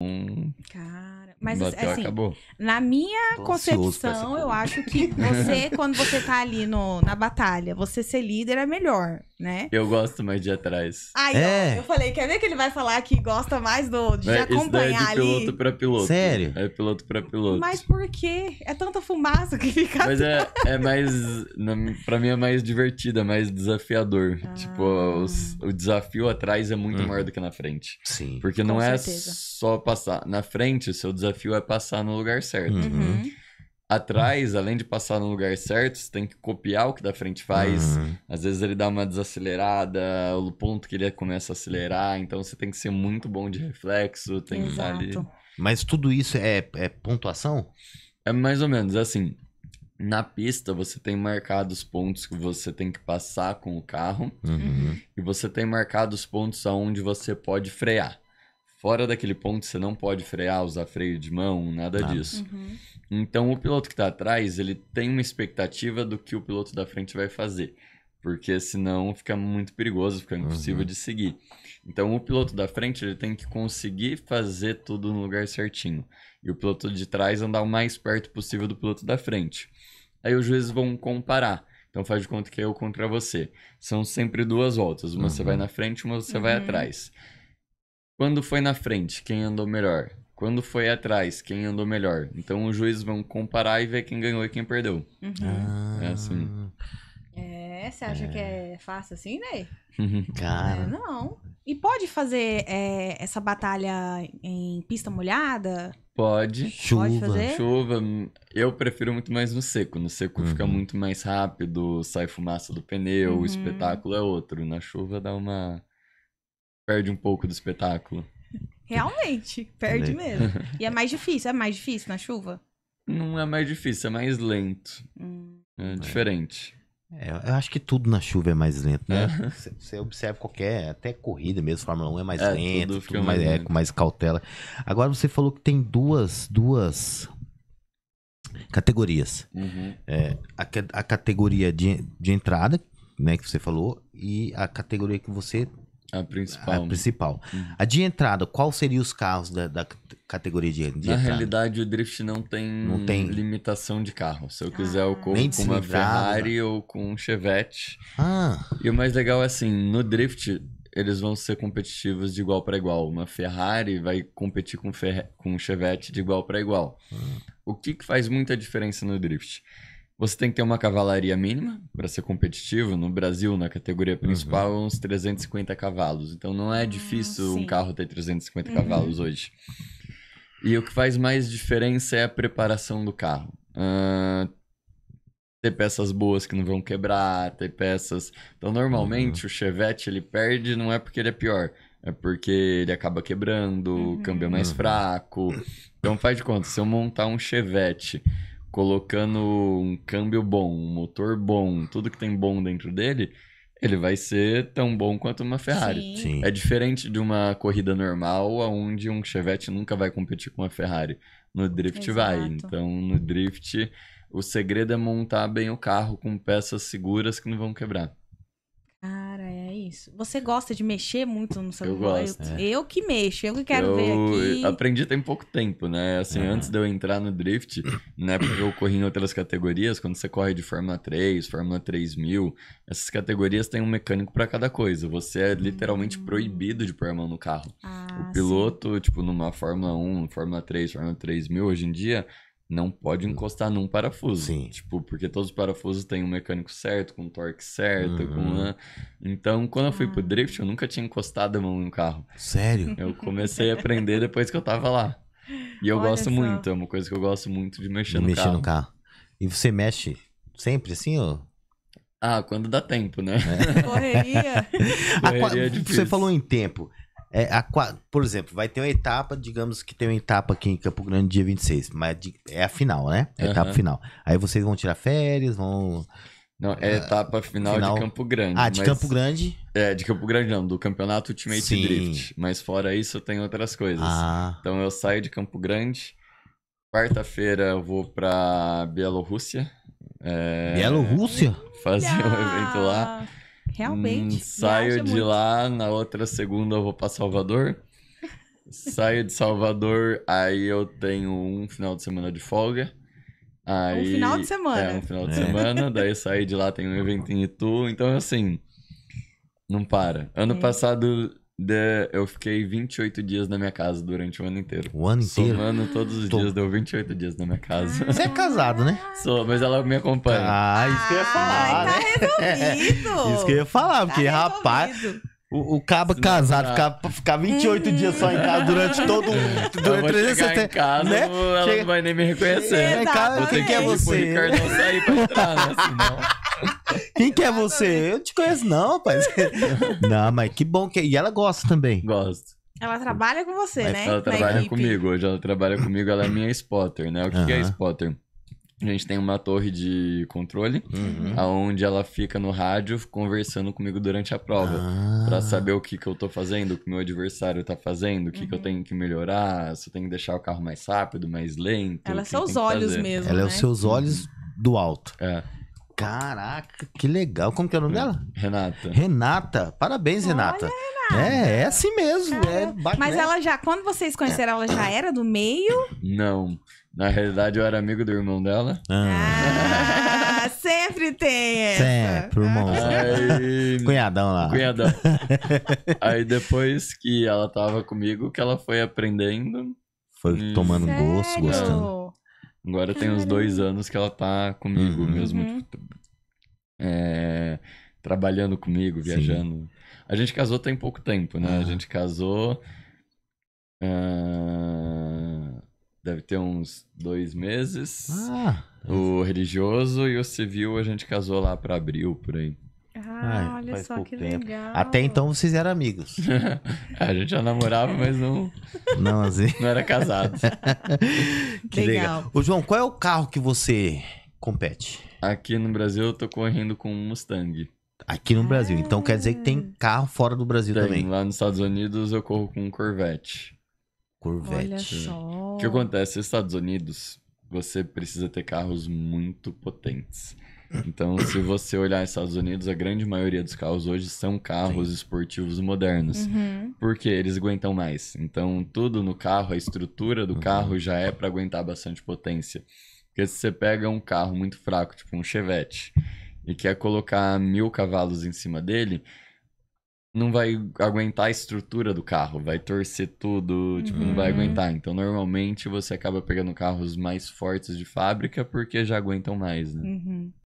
Hum, Cara, mas assim, acabou. na minha Tô concepção, eu acho que você, quando você tá ali no, na batalha, você ser líder é melhor né? Eu gosto mais de atrás. Aí, é. ó, eu falei, quer ver que ele vai falar que gosta mais do, de é, acompanhar isso daí é de piloto para pra piloto. Sério? É piloto pra piloto. Mas por quê? É tanta fumaça que fica... Mas é, é mais... para pra mim é mais divertido, é mais desafiador. Ah. Tipo, os, o desafio atrás é muito hum. maior uhum. do que na frente. Sim. Porque não Com é certeza. só passar. Na frente, o seu desafio é passar no lugar certo. Uhum. uhum atrás, além de passar no lugar certo, você tem que copiar o que da frente faz. Uhum. Às vezes ele dá uma desacelerada, o ponto que ele começa a acelerar, então você tem que ser muito bom de reflexo, tem Exato. que estar ali. Mas tudo isso é, é pontuação? É mais ou menos é assim. Na pista, você tem marcado os pontos que você tem que passar com o carro. Uhum. E você tem marcado os pontos aonde você pode frear. Fora daquele ponto, você não pode frear, usar freio de mão, nada ah. disso. Uhum. Então, o piloto que está atrás, ele tem uma expectativa do que o piloto da frente vai fazer. Porque senão fica muito perigoso, fica impossível uhum. de seguir. Então, o piloto da frente, ele tem que conseguir fazer tudo no lugar certinho. E o piloto de trás andar o mais perto possível do piloto da frente. Aí os juízes vão comparar. Então faz de conta que é eu contra você. São sempre duas voltas. Uma uhum. você vai uhum. na frente, uma você uhum. vai atrás. Quando foi na frente, quem andou melhor? Quando foi atrás, quem andou melhor? Então os juízes vão comparar e ver quem ganhou e quem perdeu. Uhum. Ah. É assim. É, você acha é. que é fácil assim, né? Cara. É, não. E pode fazer é, essa batalha em pista molhada? Pode. Chuva. Pode fazer? Chuva. Eu prefiro muito mais no seco. No seco uhum. fica muito mais rápido, sai fumaça do pneu, uhum. o espetáculo é outro. Na chuva dá uma perde um pouco do espetáculo. Realmente, perde mesmo. E é mais difícil, é mais difícil na chuva? Não é mais difícil, é mais lento. Hum. É diferente. É, eu acho que tudo na chuva é mais lento, né? É. Você, observa qualquer, até corrida mesmo, Fórmula 1 é mais é, lento, tudo, tudo mais, mais é, lento. É, com mais cautela. Agora você falou que tem duas, duas categorias. Uhum. É, a, a, categoria de, de entrada, né, que você falou, e a categoria que você a principal. A principal. Hum. A de entrada, qual seriam os carros da, da categoria de, de Na entrada? realidade, o drift não tem, não tem limitação de carro. Se eu quiser, eu ah. corro com uma né? Ferrari ou com um Chevette. Ah. E o mais legal é assim, no drift, eles vão ser competitivos de igual para igual. Uma Ferrari vai competir com, Fer com um Chevette de igual para igual. Ah. O que, que faz muita diferença no drift? Você tem que ter uma cavalaria mínima para ser competitivo. No Brasil, na categoria uhum. principal, uhum. uns 350 cavalos. Então não é ah, difícil um carro ter 350 uhum. cavalos hoje. E o que faz mais diferença é a preparação do carro. Uh, ter peças boas que não vão quebrar, ter peças. Então, normalmente, uhum. o Chevette ele perde não é porque ele é pior, é porque ele acaba quebrando, uhum. o câmbio é mais uhum. fraco. Então, faz de conta, se eu montar um Chevette colocando um câmbio bom, um motor bom, tudo que tem bom dentro dele, ele vai ser tão bom quanto uma Ferrari. Sim. Sim. É diferente de uma corrida normal, onde um Chevette nunca vai competir com uma Ferrari. No drift Exato. vai. Então, no drift, o segredo é montar bem o carro com peças seguras que não vão quebrar isso. Você gosta de mexer muito no celular? Eu gosto. Eu, é. eu que mexo, eu que quero eu ver aqui. aprendi tem pouco tempo, né? Assim, uhum. antes de eu entrar no drift, né? Porque eu corri em outras categorias, quando você corre de Fórmula 3, Fórmula 3000, essas categorias têm um mecânico para cada coisa. Você é literalmente uhum. proibido de pôr a mão no carro. Ah, o piloto, sim. tipo, numa Fórmula 1, Fórmula 3, Fórmula 3000, hoje em dia, não pode uhum. encostar num parafuso. Sim. Tipo, porque todos os parafusos têm um mecânico certo, com um torque certo, uhum. com uma... Então, quando eu fui pro ah. drift, eu nunca tinha encostado a mão em um carro. Sério? Eu comecei a aprender depois que eu tava lá. E eu Olha gosto só. muito, é uma coisa que eu gosto muito de mexer de no mexer carro. Mexer no carro. E você mexe sempre assim, ou... Ah, quando dá tempo, né? É. Correria. Correria é você falou em tempo. É, a, por exemplo, vai ter uma etapa, digamos que tem uma etapa aqui em Campo Grande dia 26, mas é a final, né? É a uhum. etapa final. Aí vocês vão tirar férias, vão. Não, é a ah, etapa final, final, de Campo Grande. Ah, de mas... Campo Grande? É, de Campo Grande não, do Campeonato Ultimate Sim. Drift. Mas fora isso, eu tenho outras coisas. Ah. Então eu saio de Campo Grande, quarta-feira eu vou pra Bielorrússia. É... Bielorrússia? Fazer um evento lá. Realmente. Hum, saio de lá, na outra segunda eu vou para Salvador. saio de Salvador, aí eu tenho um final de semana de folga. Aí, um final de semana. É, um final de é. semana. Daí saí de lá, tem um evento em Itu. Então, assim, não para. Ano é. passado de, eu fiquei 28 dias na minha casa durante o ano inteiro. O ano inteiro? Somando todos os Tô... dias, deu 28 dias na minha casa. Você é casado, né? Sou, mas ela me acompanha. Ah, isso que eu ia ah, falar. Ai, tá né? resolvido. isso que eu ia falar, porque tá rapaz. O, o cabo Senão casado ficar fica 28 uhum. dias só em casa durante todo um. Durante 360. Em casa, né? ela Chega... não vai nem me reconhecer. Chegar em casa, quem é, é você? o Ricardo não sair pra entrar, né? Senão... Quem que é você? Eu te conheço, não, pai. não, mas que bom que. E ela gosta também. Gosto. Ela trabalha com você, mas né? Ela trabalha comigo. Hoje ela trabalha comigo, ela é minha spotter, né? O que, uhum. que é spotter? A gente tem uma torre de controle, uhum. aonde ela fica no rádio conversando comigo durante a prova, ah. para saber o que, que eu tô fazendo, o que meu adversário tá fazendo, o que, uhum. que eu uhum. tenho que melhorar, se eu tenho que deixar o carro mais rápido, mais lento. Ela é, é né? seus olhos mesmo. Ela né? é os seus olhos do alto. É. Caraca, que legal. Como que é o nome dela? Renata. Renata. Parabéns, Renata. Olha, Renata. É, é assim mesmo. é bacana. Mas ela já, quando vocês conheceram, ela já era do meio? Não. Na realidade, eu era amigo do irmão dela. Ah, ah sempre tem essa. Sempre, irmão. Aí... Cunhadão lá. Cunhadão. Aí depois que ela tava comigo, que ela foi aprendendo. Foi tomando Sério? gosto, gostando. Agora tem uns dois anos que ela tá comigo uhum. mesmo. Uhum. Tipo, é, trabalhando comigo, viajando. Sim. A gente casou tem pouco tempo, né? A ah. gente casou. Uh, deve ter uns dois meses. Ah. O religioso e o civil a gente casou lá para abril, por aí. Ah, olha faz só que tempo. legal. Até então vocês eram amigos. a gente já namorava, mas não. Não, assim. Não era casado. que legal. legal. Ô, João, qual é o carro que você compete? Aqui no Brasil eu tô correndo com um Mustang. Aqui no Brasil. Ah. Então quer dizer que tem carro fora do Brasil tem, também. Lá nos Estados Unidos eu corro com um Corvette. Corvette. Olha é. só. O que acontece? Nos Estados Unidos, você precisa ter carros muito potentes. Então, se você olhar nos Estados Unidos, a grande maioria dos carros hoje são carros Sim. esportivos modernos. Uhum. Porque eles aguentam mais. Então, tudo no carro, a estrutura do uhum. carro já é para aguentar bastante potência. Porque se você pega um carro muito fraco, tipo um Chevette, e quer colocar mil cavalos em cima dele, não vai aguentar a estrutura do carro, vai torcer tudo, tipo, uhum. não vai uhum. aguentar. Então, normalmente você acaba pegando carros mais fortes de fábrica porque já aguentam mais, né? Uhum.